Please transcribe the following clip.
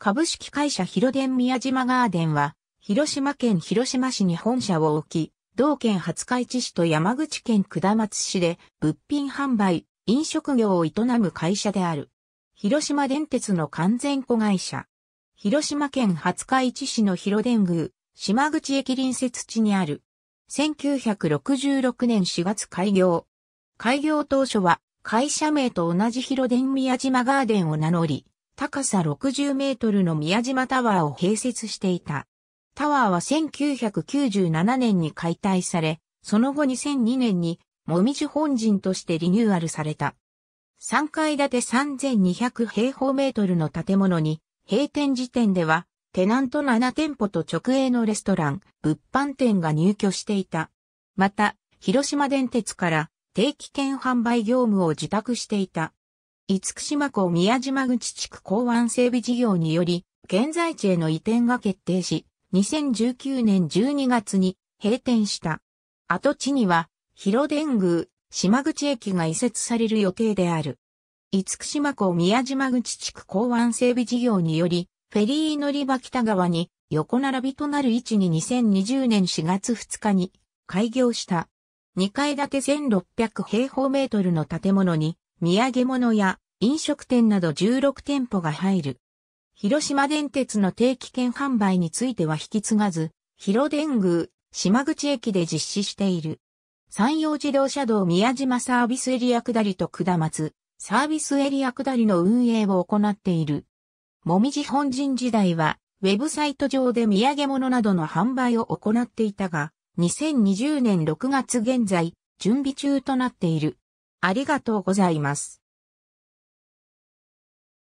株式会社広電宮島ガーデンは、広島県広島市に本社を置き、同県廿日市市と山口県下松市で物品販売、飲食業を営む会社である。広島電鉄の完全子会社。広島県廿日市市の広電宮、島口駅隣接地にある。1966年4月開業。開業当初は会社名と同じ広電宮島ガーデンを名乗り、高さ60メートルの宮島タワーを併設していた。タワーは1997年に解体され、その後2002年に、もみじ本陣としてリニューアルされた。3階建て3200平方メートルの建物に、閉店時点では、テナント7店舗と直営のレストラン、物販店が入居していた。また、広島電鉄から定期券販売業務を受託していた。福島港宮島口地区港湾整備事業により、現在地への移転が決定し、2019年12月に閉店した。跡地には、広電宮、島口駅が移設される予定である。福島港宮島口地区港湾整備事業により、フェリー乗り場北側に横並びとなる位置に2020年4月2日に開業した。2階建て1600平方メートルの建物に土産物や飲食店など16店舗が入る。広島電鉄の定期券販売については引き継がず、広電宮、島口駅で実施している。山陽自動車道宮島サービスエリア下りと下松、サービスエリア下りの運営を行っている。もみじ本陣時代は、ウェブサイト上で土産物などの販売を行っていたが、2020年6月現在、準備中となっている。ありがとうございます。